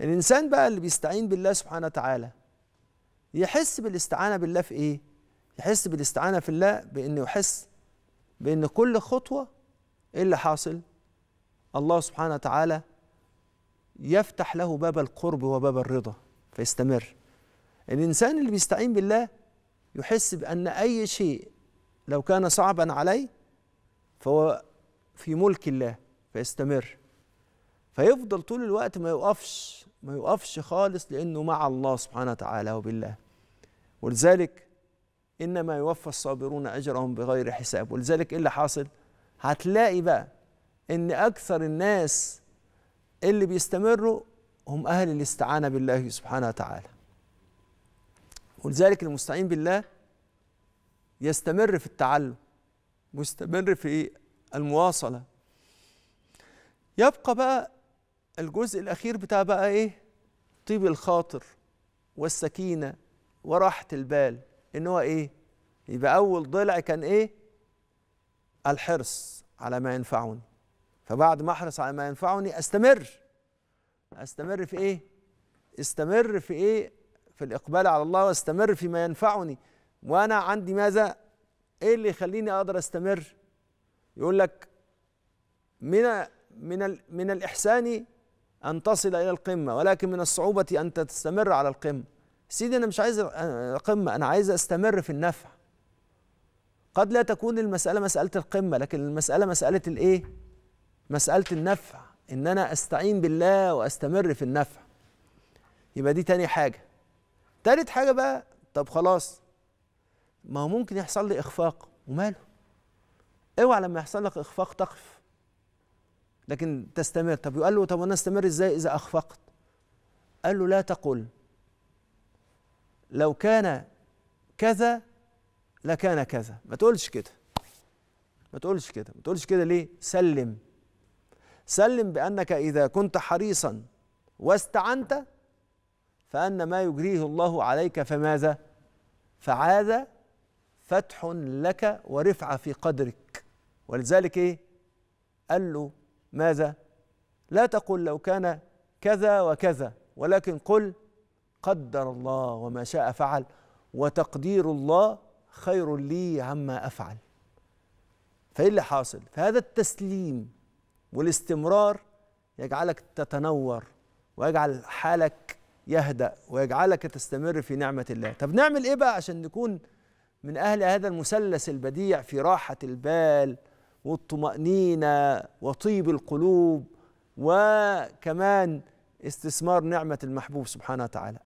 الإنسان بقى اللي بيستعين بالله سبحانه وتعالى يحس بالاستعانة بالله في إيه؟ يحس بالاستعانة في الله بأنه يحس بأن كل خطوة إيه اللي حاصل؟ الله سبحانه وتعالى يفتح له باب القرب وباب الرضا فيستمر الإنسان اللي بيستعين بالله يحس بأن أي شيء لو كان صعبا عليه فهو في ملك الله فيستمر فيفضل طول الوقت ما يوقفش ما يقفش خالص لأنه مع الله سبحانه وتعالى وبالله ولذلك إنما يوفى الصابرون أجرهم بغير حساب ولذلك إيه اللي حاصل هتلاقي بقى إن أكثر الناس اللي بيستمروا هم أهل الاستعانة بالله سبحانه وتعالى ولذلك المستعين بالله يستمر في التعلم ويستمر في المواصلة يبقى بقى الجزء الأخير بتاع بقى إيه طيب الخاطر والسكينة وراحة البال إن هو إيه يبقى أول ضلع كان إيه الحرص على ما ينفعني فبعد ما أحرص على ما ينفعني أستمر أستمر في إيه استمر في إيه في الإقبال على الله واستمر فيما ينفعني وأنا عندي ماذا إيه اللي يخليني أقدر أستمر يقول لك من من من الإحسان أن تصل إلى القمة ولكن من الصعوبة أن تستمر على القمة سيدي أنا مش عايز القمة آه، أنا عايز أستمر في النفع قد لا تكون المسألة مسألة القمة لكن المسألة مسألة الإيه؟ مسألة النفع إن أنا أستعين بالله وأستمر في النفع يبقى دي تاني حاجة تالت حاجة بقى طب خلاص ما هو ممكن يحصل لي إخفاق وماله اوعى لما يحصل لك إخفاق تقف لكن تستمر طب يقول له طب وانا استمر ازاي اذا اخفقت قال له لا تقل لو كان كذا لكان كذا ما تقولش كده ما تقولش كده ما تقولش كده ليه سلم سلم بانك اذا كنت حريصا واستعنت فان ما يجريه الله عليك فماذا فعاد فتح لك ورفعه في قدرك ولذلك ايه قال له ماذا لا تقل لو كان كذا وكذا ولكن قل قدر الله وما شاء فعل وتقدير الله خير لي عما افعل فايه اللي حاصل فهذا التسليم والاستمرار يجعلك تتنور ويجعل حالك يهدأ ويجعلك تستمر في نعمة الله طب نعمل إيه بقى عشان نكون من أهل هذا المثلث البديع في راحة البال والطمأنينة وطيب القلوب وكمان استثمار نعمة المحبوب سبحانه وتعالى